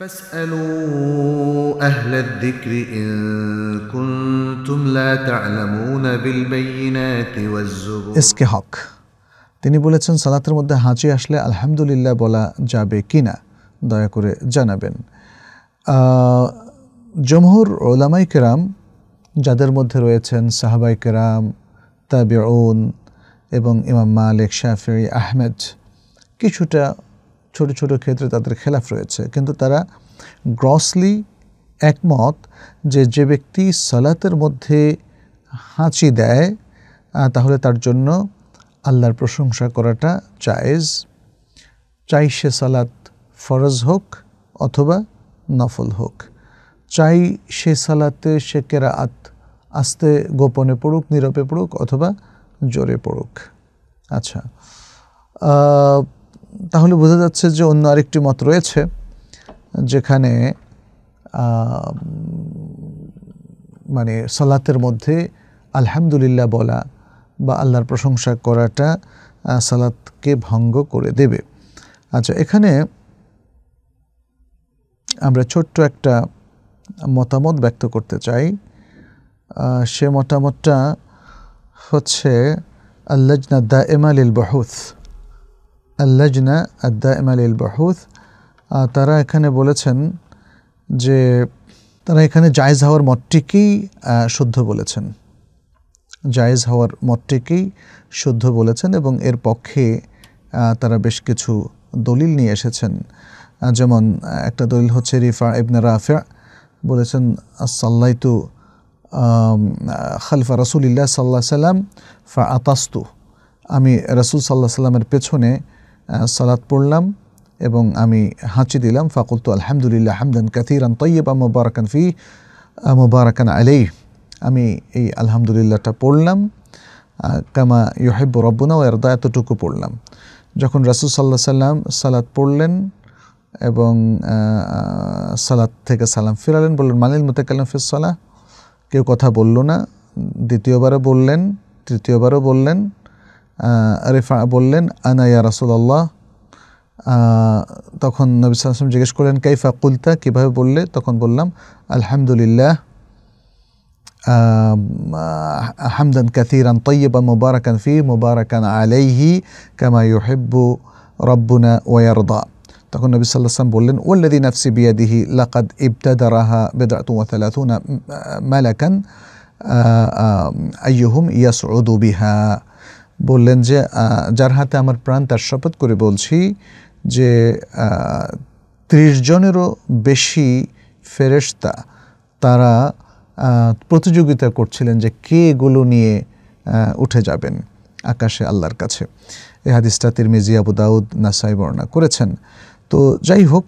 فاسألوا أهل الذكر إن كنتم لا تعلمون بالبينات والزبر اسك حق তিনি বলেছেন সালাতের মধ্যে হাঁচি আসলে আলহামদুলিল্লাহ বলা যাবে কি না দয়া করে জানাবেন জমহুর ওলামাই কেরাম যাদের মধ্যে রয়েছেন সাহাবাই কেরাম তাবিউন এবং ইমাম মালিক শাফি আহমেদ কিছুটা ছোট ছোট ক্ষেত্রে তাদের খেলাফ রয়েছে কিন্তু তারা গ্রসলি একমত যে যে ব্যক্তি সালাতের মধ্যে হাঁচি দেয় তাহলে তার জন্য আল্লাহর প্রশংসা করাটা চায়েজ চাই সে সালাত ফরজ হোক অথবা নফল হোক চাই সে সালাতে সে আত আস্তে গোপনে পড়ুক নীরবে পড়ুক অথবা জোরে পড়ুক আচ্ছা তাহলে বোঝা যাচ্ছে যে অন্য আরেকটি মত রয়েছে যেখানে মানে সালাতের মধ্যে আলহামদুলিল্লাহ বলা বা আল্লাহর প্রশংসা করাটা সালাতকে ভঙ্গ করে দেবে আচ্ছা এখানে আমরা ছোট্ট একটা মতামত ব্যক্ত করতে চাই সে মতামতটা হচ্ছে আল্লাজনা দা এমালিল বাহুথ আল্লাজনা আদ্দা এমাল বাহুথ তারা এখানে বলেছেন যে তারা এখানে জায়েজ হওয়ার মতটিকেই শুদ্ধ বলেছেন জায়েজ হওয়ার মতটিকেই শুদ্ধ বলেছেন এবং এর পক্ষে তারা বেশ কিছু দলিল নিয়ে এসেছেন যেমন একটা দলিল হচ্ছে রিফা ইবনে রাফিয়া বলেছেন সাল্লাইতু খালিফা রসুলিল্লাহ সাল্লা সাল্লাম ফা আতাস্তু আমি রসুল সাল্লাহ সাল্লামের পেছনে সালাত পড়লাম এবং আমি হাঁচি দিলাম ফাকুল তো আলহামদুলিল্লাহ হামদান কাথিরান তৈয়বা মুবারাকান ফি মুবারাকান আলাই আমি এই আলহামদুলিল্লাহটা পড়লাম কামা ইহেব রব্বনা ও এরদা এতটুকু পড়লাম যখন রাসুল সাল্লাহ সাল্লাম সালাত পড়লেন এবং সালাদ থেকে সালাম ফিরালেন বললেন মালিল মোতাকাল্লাম ফিসালাহ কেউ কথা বলল না দ্বিতীয়বারও বললেন তৃতীয়বারও বললেন آه، رفع أنا يا رسول রেফ বললেন আনা ইয়া রাসূলুল্লাহ তখন নবী সাল্লাল্লাহু করলেন কাইফা কুলতা কিভাবে تكون তখন الحمد لله آه، حمدا كثيرا طيبا مباركا فيه مباركا عليه كما يحب ربنا ويرضى تكون النبي صلى الله عليه وسلم بولن والذي نفسي بيده لقد ابتدرها بضعة وثلاثون ملكا آه، أيهم يسعد بها বললেন যে যার হাতে আমার প্রাণ তার শপথ করে বলছি যে ত্রিশ জনেরও বেশি ফেরেস্তা তারা প্রতিযোগিতা করছিলেন যে কে এগুলো নিয়ে উঠে যাবেন আকাশে আল্লাহর কাছে এ হাদিসটা তিরমিজি আবু দাউদ নাসাই বর্ণনা করেছেন তো যাই হোক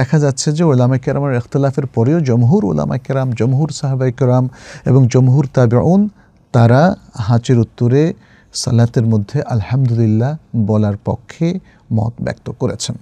দেখা যাচ্ছে যে ওলামা কেরামের ইখতলাফের পরেও জমহুর ওলামা কেরাম জমহুর সাহাবাই কেরাম এবং জমহুর তাবেউন তারা হাঁচির উত্তরে সালাতের মধ্যে আলহামদুলিল্লাহ বলার পক্ষে মত ব্যক্ত করেছেন